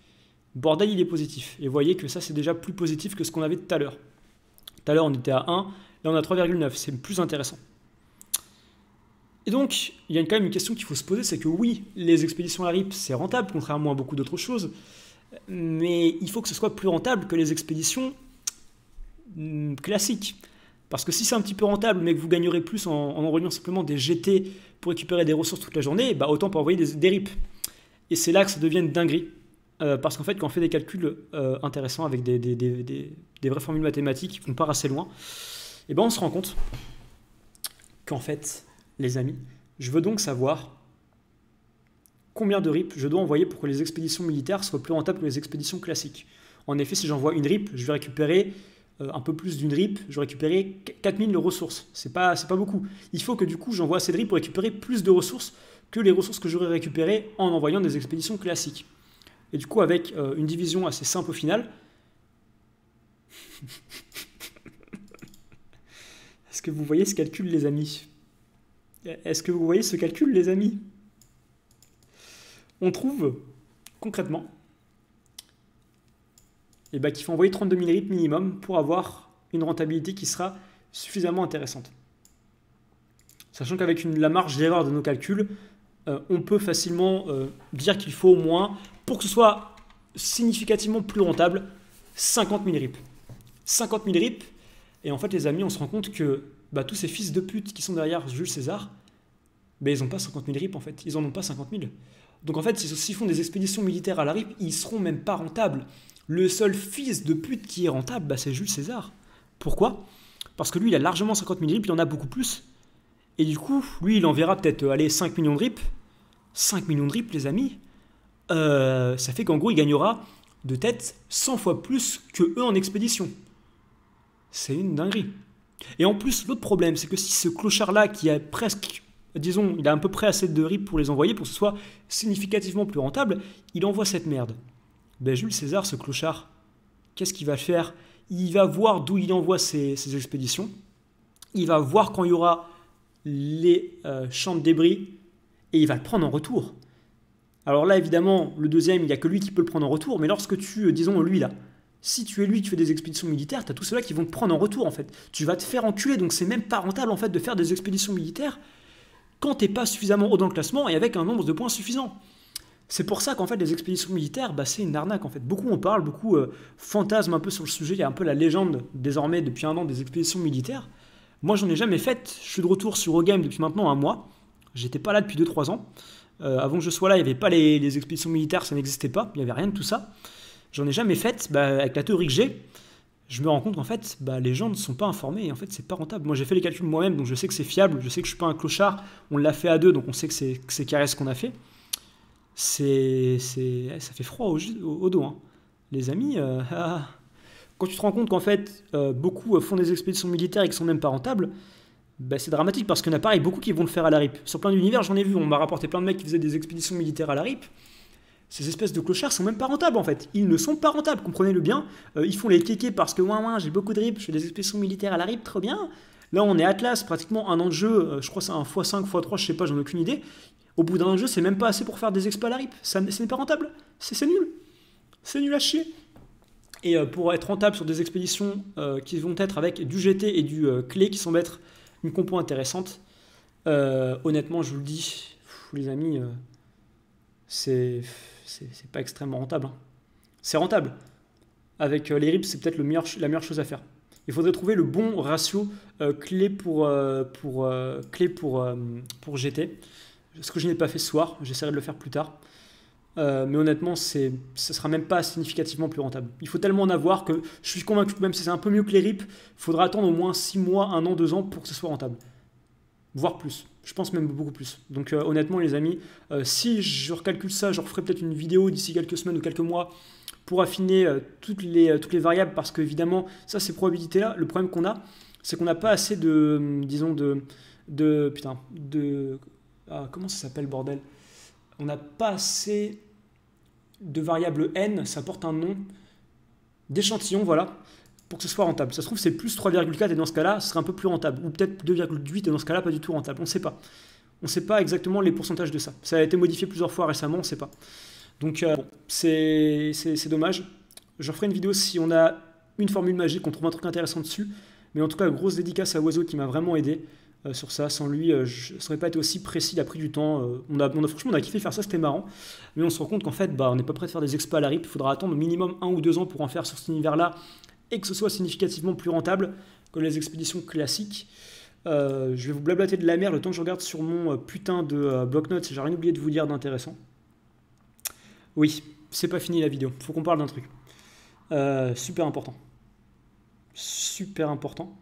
Bordel, il est positif. Et vous voyez que ça, c'est déjà plus positif que ce qu'on avait tout à l'heure. Tout à l'heure, on était à 1, là, on a 3,9. C'est plus intéressant. Et donc, il y a quand même une question qu'il faut se poser, c'est que oui, les expéditions à RIP, c'est rentable, contrairement à beaucoup d'autres choses, mais il faut que ce soit plus rentable que les expéditions hmm, classiques. Parce que si c'est un petit peu rentable, mais que vous gagnerez plus en, en envoyant simplement des GT pour récupérer des ressources toute la journée, bah autant pour envoyer des, des RIP. Et c'est là que ça devient une dinguerie. Euh, parce qu'en fait, quand on fait des calculs euh, intéressants avec des, des, des, vraies formules mathématiques, on part assez loin, et eh ben on se rend compte qu'en fait, les amis. Je veux donc savoir combien de RIP je dois envoyer pour que les expéditions militaires soient plus rentables que les expéditions classiques. En effet, si j'envoie une RIP, je vais récupérer euh, un peu plus d'une RIP, je vais récupérer 4000 de ressources. C'est pas, pas beaucoup. Il faut que du coup, j'envoie assez de RIP pour récupérer plus de ressources que les ressources que j'aurais récupérées en envoyant des expéditions classiques. Et du coup, avec euh, une division assez simple au final, Est-ce que vous voyez ce calcul, les amis est-ce que vous voyez ce calcul, les amis On trouve concrètement eh ben, qu'il faut envoyer 32 000 RIP minimum pour avoir une rentabilité qui sera suffisamment intéressante. Sachant qu'avec la marge d'erreur de nos calculs, euh, on peut facilement euh, dire qu'il faut au moins, pour que ce soit significativement plus rentable, 50 000 RIP. 50 000 RIP, et en fait les amis, on se rend compte que bah, tous ces fils de pute qui sont derrière Jules César, bah, ils n'ont pas 50 000 RIP en fait, ils n'en ont pas 50 000. Donc en fait, s'ils font des expéditions militaires à la RIP, ils seront même pas rentables. Le seul fils de pute qui est rentable, bah, c'est Jules César. Pourquoi Parce que lui, il a largement 50 000 RIP, il en a beaucoup plus. Et du coup, lui, il enverra peut-être, aller euh, allez, 5 millions de RIP. 5 millions de RIP, les amis. Euh, ça fait qu'en gros, il gagnera de tête 100 fois plus que eux en expédition. C'est une dinguerie. Et en plus, l'autre problème, c'est que si ce clochard-là, qui a presque, disons, il a à peu près assez de riz pour les envoyer, pour que ce soit significativement plus rentable, il envoie cette merde. Ben, Jules César, ce clochard, qu'est-ce qu'il va faire Il va voir d'où il envoie ses, expéditions, il va voir quand il y aura les euh, champs de débris, et il va le prendre en retour. Alors là, évidemment, le deuxième, il n'y a que lui qui peut le prendre en retour, mais lorsque tu, euh, disons, lui là, si tu es lui, tu fais des expéditions militaires, tu as tous ceux-là qui vont te prendre en retour en fait. Tu vas te faire enculer, donc c'est même pas rentable en fait de faire des expéditions militaires quand t'es pas suffisamment haut dans le classement et avec un nombre de points suffisant. C'est pour ça qu'en fait les expéditions militaires, bah, c'est une arnaque en fait. Beaucoup on parle, beaucoup fantasme euh, fantasment un peu sur le sujet. Il y a un peu la légende désormais depuis un an des expéditions militaires. Moi j'en ai jamais fait. Je suis de retour sur Ogame depuis maintenant un mois. J'étais pas là depuis 2-3 ans. Euh, avant que je sois là, il n'y avait pas les, les expéditions militaires, ça n'existait pas. Il n'y avait rien de tout ça j'en ai jamais fait, bah, avec la théorie que j'ai, je me rends compte qu'en fait, bah, les gens ne sont pas informés et en fait, c'est pas rentable. Moi, j'ai fait les calculs moi-même, donc je sais que c'est fiable, je sais que je suis pas un clochard. On l'a fait à deux, donc on sait que c'est, c'est carré ce qu'on a fait. C'est, c'est, eh, ça fait froid au, dos. Hein. Les amis, euh, ah, ah. quand tu te rends compte qu'en fait, euh, beaucoup euh, font des expéditions militaires et qui sont même pas rentables, bah, c'est dramatique parce qu'il y en a pareil beaucoup qui vont le faire à la RIP. Sur plein d'univers, j'en ai vu, on m'a rapporté plein de mecs qui faisaient des expéditions militaires à la RIP. Ces espèces de clochards sont même pas rentables en fait. Ils ne sont pas rentables, comprenez-le bien. Euh, ils font les kékés parce que ouin ouin, j'ai beaucoup de rip, je fais des expéditions militaires à la rip, trop bien. Là, on est Atlas, pratiquement un an de jeu, euh, je crois c'est un x5, x3, je sais pas, j'en ai aucune idée. Au bout d'un an jeu, c'est même pas assez pour faire des exploits à la rip. Ça, ce n'est pas rentable. C'est nul. C'est nul à chier. Et euh, pour être rentable sur des expéditions qui vont être avec du GT et du clé qui semblent être une compo intéressante, honnêtement, je vous le dis, les amis, c'est c'est pas extrêmement rentable. Hein. C'est rentable. Avec euh, les RIP, c'est peut-être la meilleure chose à faire. Il faudrait trouver le bon ratio euh, clé pour, euh, pour, clé pour, pour GT. Ce que je n'ai pas fait ce soir, j'essaierai de le faire plus tard. mais honnêtement, ce ne sera même pas significativement plus rentable. Il faut tellement en avoir que je suis convaincu que même si c'est un peu mieux que les RIP, il faudra attendre au moins 6 mois, 1 an, 2 ans pour que ce soit rentable voire plus. Je pense même beaucoup plus. Donc euh, honnêtement, les amis, euh, si je recalcule ça, je referai peut-être une vidéo d'ici quelques semaines ou quelques mois pour affiner euh, toutes, les, toutes les variables, parce qu'évidemment, ça, ces probabilités-là, le problème qu'on a, c'est qu'on n'a pas assez de, hum, disons, de... de putain, de... Ah, comment ça s'appelle, bordel On n'a pas assez de variables n, ça porte un nom, d'échantillons, voilà pour que ce soit rentable. Ça se trouve, c'est plus 3,4 et dans ce cas-là, ce serait un peu plus rentable. Ou peut-être 2,8 et dans ce cas-là, pas du tout rentable. On ne sait pas. On ne sait pas exactement les pourcentages de ça. Ça a été modifié plusieurs fois récemment, on ne sait pas. Donc euh, c'est dommage. Je referai une vidéo si on a une formule magique, on trouve un truc intéressant dessus. Mais en tout cas, grosse dédicace à Oiseau qui m'a vraiment aidé euh, sur ça. Sans lui, euh, je ne serais pas été aussi précis, il a pris du temps. on, a, on a, franchement, on a kiffé faire ça, c'était marrant. Mais on se rend compte qu'en fait, bah, on n'est pas prêt de faire des expats à la RIP. Il faudra attendre au minimum un ou deux ans pour en faire sur cet univers-là et que ce soit significativement plus rentable que les expéditions classiques. Euh, je vais vous blablater de la mer le temps que je regarde sur mon euh, putain de euh, bloc-notes, j'ai rien oublié de vous dire d'intéressant. Oui, c'est pas fini la vidéo, il faut qu'on parle d'un truc. super important. Super important.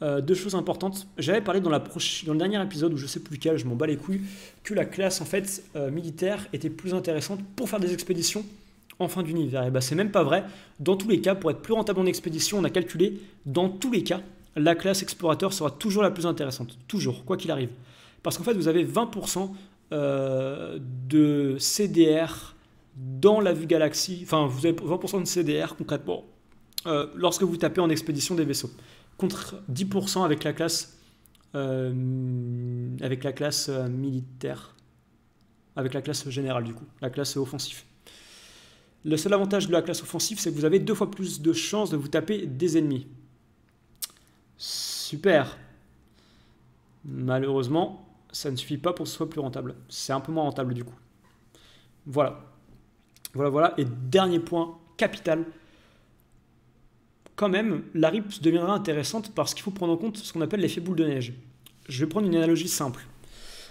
deux choses importantes. J'avais parlé dans, la dans le dernier épisode, où je sais plus lequel, je m'en bats les couilles, que la classe en fait militaire était plus intéressante pour faire des expéditions en fin d'univers. Et eh bien c'est même pas vrai. Dans tous les cas, pour être plus rentable en expédition, on a calculé, dans tous les cas, la classe explorateur sera toujours la plus intéressante. Toujours, quoi qu'il arrive. Parce qu'en fait, vous avez 20% euh, de CDR dans la vue galaxie. Enfin, vous avez 20% de CDR concrètement euh, lorsque vous tapez en expédition des vaisseaux. Contre 10% avec la classe, euh, avec la classe militaire. Avec la classe générale, du coup. La classe offensive. Le seul avantage de la classe offensive, c'est que vous avez deux fois plus de chances de vous taper des ennemis. Super. Malheureusement, ça ne suffit pas pour que ce soit plus rentable. C'est un peu moins rentable du coup. Voilà. Voilà, voilà. Et dernier point capital. Quand même, la RIP deviendra intéressante parce qu'il faut prendre en compte ce qu'on appelle l'effet boule de neige. Je vais prendre une analogie simple.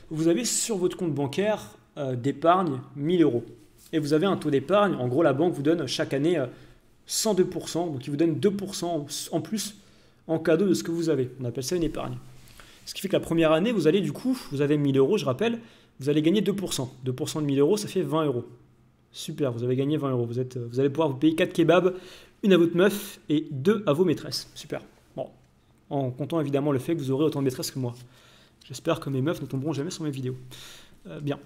Vous avez sur votre compte bancaire euh, d'épargne 1000 euros et vous avez un taux d'épargne. En gros, la banque vous donne chaque année 102%, euh, donc il vous donne 2% en plus en cadeau de ce que vous avez. On appelle ça une épargne. Ce qui fait que la première année, vous allez du coup, vous avez 1000 euros, je rappelle, vous allez gagner 2%. 2% de 1000 euros, ça fait 20 euros. Super, vous avez gagné 20 euros. Vous, êtes, vous allez pouvoir vous payer 4 kebabs, une à votre meuf et deux à vos maîtresses. Super. Bon, en comptant évidemment le fait que vous aurez autant de maîtresses que moi. J'espère que mes meufs ne tomberont jamais sur mes vidéos. Euh, bien.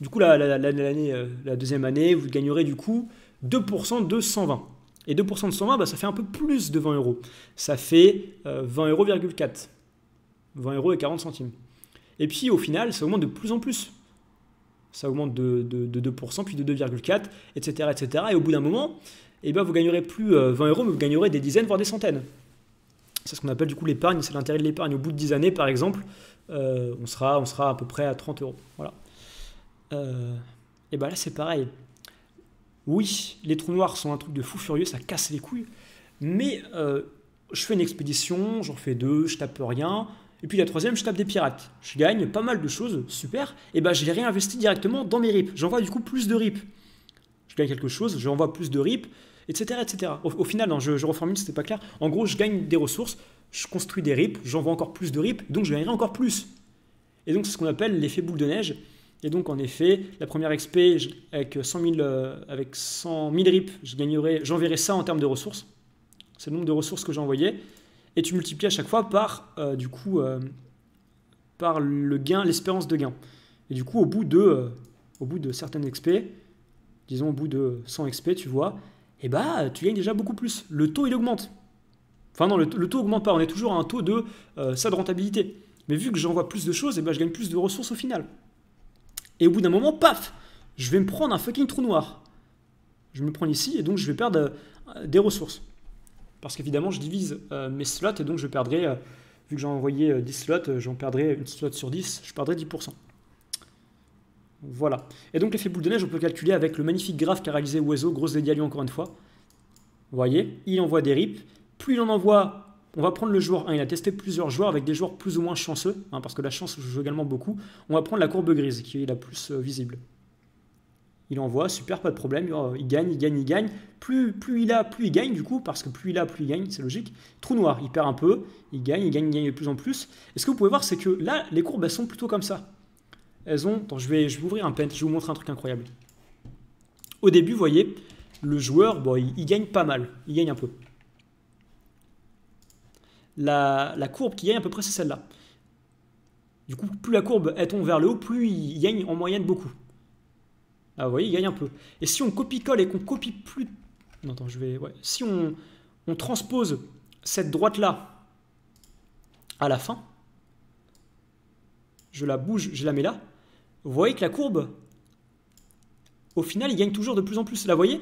Du coup, euh, la, deuxième année, vous gagnerez du coup 2% de 120. Et 2% de 120, bah, ça fait un peu plus de 20 euros. Ça fait 20,4 euh, 20 euros. 20 euros et 40 centimes. Et puis au final, ça augmente de plus en plus. Ça augmente de, 2%, puis de 2,4, etc., etc. Et au bout d'un moment, vous eh ben, vous gagnerez plus 20 euh, euros, mais vous gagnerez des dizaines, voire des centaines. C'est ce qu'on appelle du coup l'épargne, c'est l'intérêt de l'épargne. Au bout de 10 années, par exemple, on, sera, on sera à peu près à 30 euros. Voilà. Euh, et ben là, c'est pareil. Oui, les trous noirs sont un truc de fou furieux, ça casse les couilles. Mais euh, je fais une expédition, j'en fais deux, je tape rien. Et puis la troisième, je tape des pirates. Je gagne pas mal de choses, super. Et ben je les réinvestis directement dans mes rips. J'envoie du coup plus de rips. Je gagne quelque chose, j'envoie plus de rips, etc. etc. Au, final, hein, je, je reformule, c'était pas clair. En gros, je gagne des ressources, je construis des rips, j'envoie encore plus de rips, donc je gagnerai encore plus. Et donc c'est ce qu'on appelle l'effet boule de neige. Et donc, en effet, la première XP, avec 100 000, euh, avec 100 RIP, j'enverrai ça en termes de ressources. C'est le nombre de ressources que j'ai envoyées. Et tu multiplies à chaque fois par, euh, du coup, euh, par le gain, l'espérance de gain. Et du coup, au bout de, au bout de certaines XP, disons au bout de 100 XP, tu vois, eh bah, tu gagnes déjà beaucoup plus. Le taux, il augmente. Enfin non, le, taux augmente pas, on est toujours à un taux de ça de rentabilité. Mais vu que j'envoie plus de choses, eh bah, je gagne plus de ressources au final. Et au bout d'un moment, paf, je vais me prendre un fucking trou noir. Je me prends ici et donc je vais perdre euh, des ressources. Parce qu'évidemment, je divise euh, mes slots et donc je perdrai, euh, vu que j'ai envoyé 10 slots, j'en perdrai une slot sur 10, je perdrai 10%. Voilà. Et donc l'effet boule de neige, on peut calculer avec le magnifique graphe qu'a réalisé Oiseau, grosse lui encore une fois. Vous voyez, il envoie des rips. Plus il en envoie, on va prendre le joueur 1, il a testé plusieurs joueurs avec des joueurs plus ou moins chanceux, hein, parce que la chance joue également beaucoup. On va prendre la courbe grise qui est la plus euh, visible. Il envoie, super, pas de problème, euh, il gagne, il gagne, il gagne. Plus, plus il a, plus il gagne du coup, parce que plus il a, plus il gagne, c'est logique. Trou noir, il perd un peu, il gagne, il gagne, il gagne de plus en plus. Et ce que vous pouvez voir, c'est que là, les courbes, elles sont plutôt comme ça. Elles ont... je vais, je ouvrir un paint. je vais vous montrer un truc incroyable. Au début, vous voyez, le joueur, bon, il gagne pas mal, il gagne un peu la, courbe qui gagne à peu près, c'est celle-là. Du coup, plus la courbe est on vers le haut, plus il gagne en moyenne beaucoup. Ah, vous voyez, il gagne un peu. Et si on copie-colle et qu'on copie plus... Non, attends, je vais... Si on, on transpose cette droite-là à la fin, je la bouge, je la mets là, vous voyez que la courbe, au final, il gagne toujours de plus en plus. Là, vous voyez,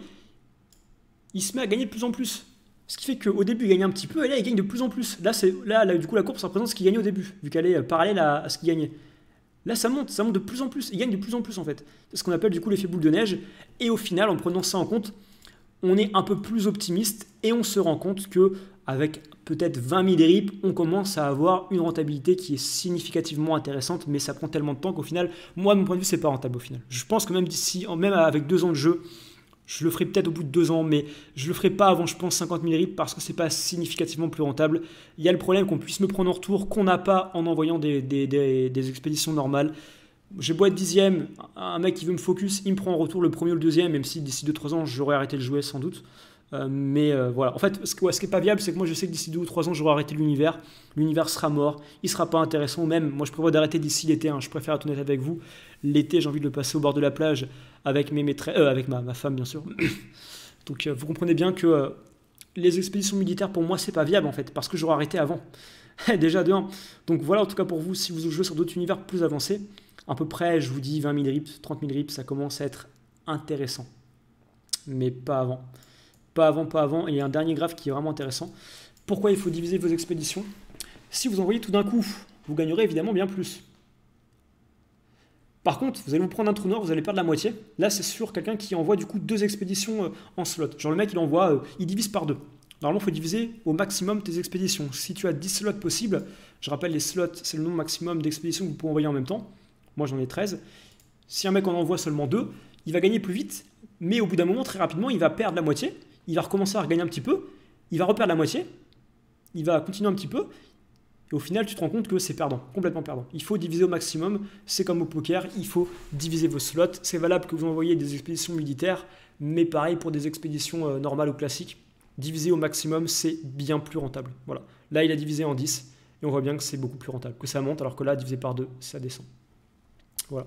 il se met à gagner de plus en plus. Ce qui fait qu'au début, il gagne un petit peu, et là, il gagne de plus en plus. Là, c'est, là, là, du coup, la courbe, ça représente ce qu'il gagnait au début, vu qu'elle est euh, parallèle à, ce qu'il gagnait. Là, ça monte, ça monte de plus en plus, il gagne de plus en plus, en fait. C'est ce qu'on appelle, du coup, l'effet boule de neige. Et au final, en prenant ça en compte, on est un peu plus optimiste, et on se rend compte que avec peut-être 20 000 RIP, on commence à avoir une rentabilité qui est significativement intéressante, mais ça prend tellement de temps qu'au final, moi, de mon point de vue, c'est pas rentable au final. Je pense que même d'ici, même avec deux ans de jeu, je le ferai peut-être au bout de deux ans, mais je le ferai pas avant, je pense, 50 000 rips parce que c'est pas significativement plus rentable. Il y a le problème qu'on puisse me prendre en retour, qu'on n'a pas en envoyant des, des, expéditions normales. J'ai beau dixième, un mec qui veut me focus, il me prend en retour le premier ou le deuxième, même si d'ici 2 trois ans j'aurais arrêté de jouer sans doute. Euh, mais euh, voilà, en fait, ce, qui n'est pas viable, c'est que moi je sais que d'ici 2 ou trois ans, j'aurai arrêté l'univers. L'univers sera mort, il sera pas intéressant. Même, moi je prévois d'arrêter d'ici l'été, hein. je préfère être honnête avec vous. L'été, j'ai envie de le passer au bord de la plage avec, mes euh, avec ma, femme, bien sûr. Donc vous comprenez bien que les expéditions militaires, pour moi, c'est pas viable en fait, parce que j'aurais arrêté avant. Déjà demain Donc voilà, en tout cas pour vous, si vous jouez sur d'autres univers plus avancés, à peu près, je vous dis 20 000 rips, 30 000 rips, ça commence à être intéressant. Mais pas avant avant, pas avant, et un dernier graphe qui est vraiment intéressant. Pourquoi il faut diviser vos expéditions Si vous envoyez tout d'un coup, vous gagnerez évidemment bien plus. Par contre, vous allez vous prendre un trou noir, vous allez perdre la moitié. Là, c'est sur quelqu'un qui envoie du coup deux expéditions euh, en slot. Genre le mec, il envoie, euh, il divise par deux. Normalement, il faut diviser au maximum tes expéditions. Si tu as 10 slots possibles, je rappelle, les slots, c'est le nombre maximum d'expéditions que vous pouvez envoyer en même temps. Moi, j'en ai 13. Si un mec en envoie seulement deux, il va gagner plus vite, mais au bout d'un moment, très rapidement, il va perdre la moitié il va recommencer à regagner un petit peu, il va reperdre la moitié, il va continuer un petit peu, et au final, tu te rends compte que c'est perdant, complètement perdant. Il faut diviser au maximum, c'est comme au poker, il faut diviser vos slots. C'est valable que vous envoyez des expéditions militaires, mais pareil pour des expéditions euh, normales ou classiques. Diviser au maximum, c'est bien plus rentable. Voilà. Là, il a divisé en 10, et on voit bien que c'est beaucoup plus rentable, que ça monte, alors que là, divisé par 2, ça descend. Voilà.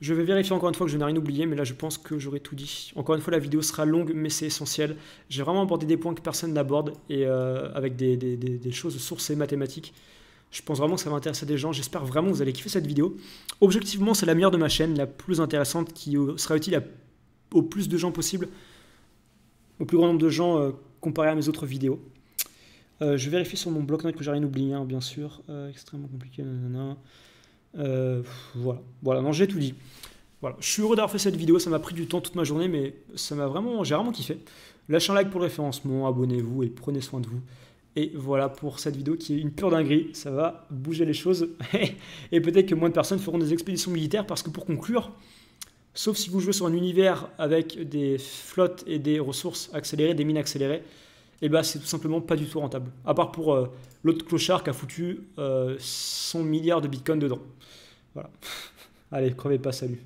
Je vais vérifier encore une fois que je n'ai rien oublié, mais là je pense que j'aurai tout dit. Encore une fois, la vidéo sera longue, mais c'est essentiel. J'ai vraiment abordé des points que personne n'aborde, et euh, avec des, choses sourcées mathématiques. Je pense vraiment que ça va intéresser des gens. J'espère vraiment que vous allez kiffer cette vidéo. Objectivement, c'est la meilleure de ma chaîne, la plus intéressante, qui sera utile au plus de gens possible, au plus grand nombre de gens euh, comparé à mes autres vidéos. Euh, je vérifie sur mon bloc-notes que j'ai rien oublié, hein, bien sûr. extrêmement compliqué, nanana. Euh, voilà, voilà, non, j'ai tout dit. Voilà, je suis heureux d'avoir fait cette vidéo, ça m'a pris du temps toute ma journée, mais ça m'a vraiment, j'ai vraiment kiffé. Lâchez un like pour le référencement, abonnez-vous et prenez soin de vous. Et voilà pour cette vidéo qui est une pure dinguerie, ça va bouger les choses. et peut-être que moins de personnes feront des expéditions militaires parce que pour conclure, sauf si vous jouez sur un univers avec des flottes et des ressources accélérées, des mines accélérées, et eh ben c'est tout simplement pas du tout rentable. À part pour euh, l'autre clochard qui a foutu 100 euh, milliards de bitcoins dedans. Voilà. Allez, crevez pas, salut.